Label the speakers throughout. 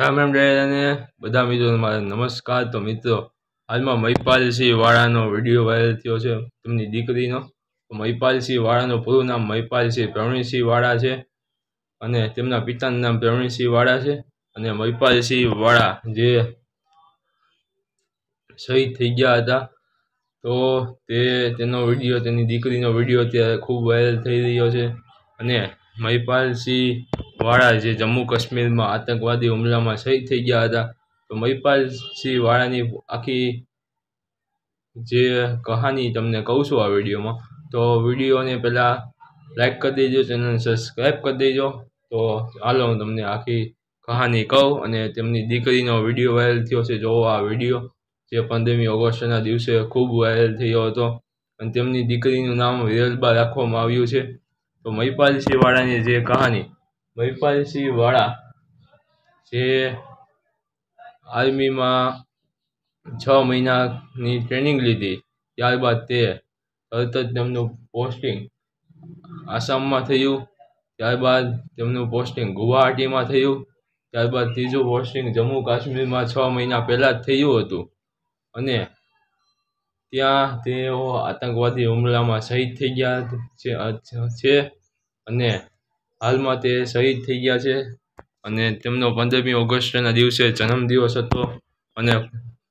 Speaker 1: રામ રામ અને બધા મિત્રો મારા નમસ્કાર તો મિત્રો હાલમાં મહિપાલસિંહ વાળાનો વિડીયો વાયરલ થયો છે તેમની દીકરીનો મહિપાલસિંહ વાળાનું પૂરું નામ મહિપાલસિંહ પ્રવીણસિંહ વાળા છે અને તેમના પિતાનું નામ પ્રવીણસિંહ વાળા છે અને મહિપાલસિંહ વાળા જે શહીદ થઈ ગયા હતા તો તે તેનો વિડીયો તેની દીકરીનો વિડીયો અત્યારે ખૂબ વાયરલ થઈ રહ્યો છે અને મહિપાલસિંહ વાળા જે જમ્મુ કાશ્મીરમાં આતંકવાદી હુમલામાં શહીદ થઈ ગયા હતા તો મહિપાલસિંહ વાળાની આખી જે કહાની તમને કહું છું આ વિડીયોમાં તો વિડીયોને પહેલાં લાઈક કરી દેજો ચેનલ સબસ્ક્રાઈબ કરી દેજો તો હાલો હું તમને આખી કહાની કહું અને તેમની દીકરીનો વિડીયો વાયરલ થયો છે જોવો આ વિડીયો જે પંદરમી ઓગસ્ટના દિવસે ખૂબ વાયરલ થયો હતો અને તેમની દીકરીનું નામ વિરલબા રાખવામાં આવ્યું છે તો મહિપાલસિંહ વાળાની જે કહાની મહિપાલસિંહવાળા જે આર્મીમાં છ મહિનાની ટ્રેનિંગ લીધી ત્યારબાદ તે તરત જ તેમનું પોસ્ટિંગ આસામમાં થયું ત્યારબાદ તેમનું પોસ્ટિંગ ગુવાહાટીમાં થયું ત્યારબાદ ત્રીજું પોસ્ટિંગ જમ્મુ કાશ્મીરમાં છ મહિના પહેલાં જ થયું હતું અને ત્યાં તેઓ આતંકવાદી હુમલામાં શહીદ થઈ ગયા છે અને હાલમાં તે શહીદ થઈ ગયા છે અને તેમનો પંદરમી ઓગસ્ટના દિવસે જન્મદિવસ હતો અને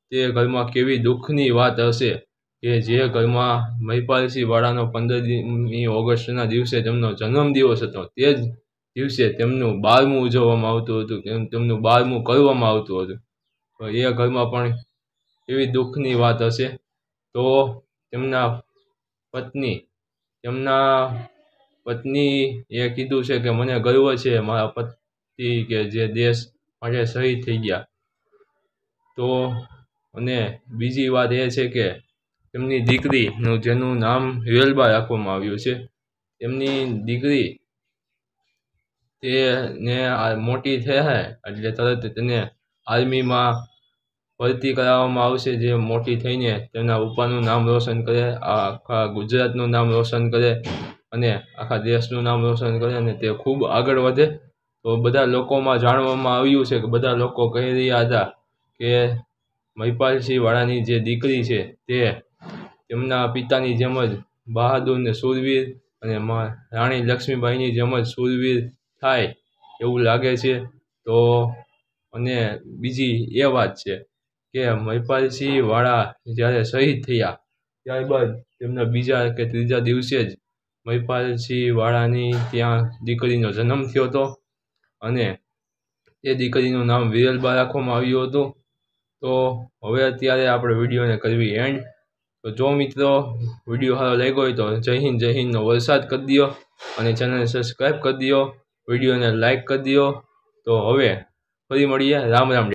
Speaker 1: તે ઘરમાં કેવી દુઃખની વાત હશે કે જે ઘરમાં મહિપાલસિંહ વાળાનો પંદરમી ઓગસ્ટના દિવસે તેમનો જન્મદિવસ હતો તે જ દિવસે તેમનું બારમું ઉજવવામાં આવતું હતું તેમ તેમનું બારમું કરવામાં આવતું હતું એ ઘરમાં પણ એવી દુઃખની વાત હશે તો તેમના પત્ની તેમના પત્ની એ કીધું છે કે મને ગર્વ છે મારા પતિ કે જે દેશ માટે શહીદ થઈ ગયા તો અને બીજી વાત એ છે કે તેમની દીકરીનું જેનું નામ હિરલબા રાખવામાં આવ્યું છે તેમની દીકરી તેને મોટી થયા એટલે તરત તેને આર્મીમાં ભરતી કરાવવામાં આવશે જે મોટી થઈને તેમના પપ્પાનું નામ રોશન કરે આખા ગુજરાતનું નામ રોશન કરે અને આખા દેશનું નામ રોશન કરે અને તે ખૂબ આગળ વધે તો બધા લોકોમાં જાણવામાં આવ્યું છે કે બધા લોકો કહી રહ્યા હતા કે મહિપાલસિંહવાળાની જે દીકરી છે તે તેમના પિતાની જેમ જ બહાદુર ને શૂરવીર અને રાણી લક્ષ્મીબાઈની જેમ જ સુરવીર થાય એવું લાગે છે તો અને બીજી એ વાત છે કે મહિપાલસિંહવાળા જ્યારે શહીદ થયા ત્યારબાદ તેમના બીજા કે ત્રીજા દિવસે જ મહિપાલસિંહ વાળાની ત્યાં દીકરીનો જન્મ થયો હતો અને એ દીકરીનું નામ વિરલબા રાખવામાં આવ્યું હતું તો હવે અત્યારે આપણે વિડીયોને કરવી એન્ડ તો જો મિત્રો વિડીયો સારો લાગ્યો હોય તો જય હિન્દ જય હિન્દનો વરસાદ કરી દો અને ચેનલને સબસ્ક્રાઈબ કરી દો વિડીયોને લાઇક કરી દો તો હવે ફરી મળીએ રામ રામ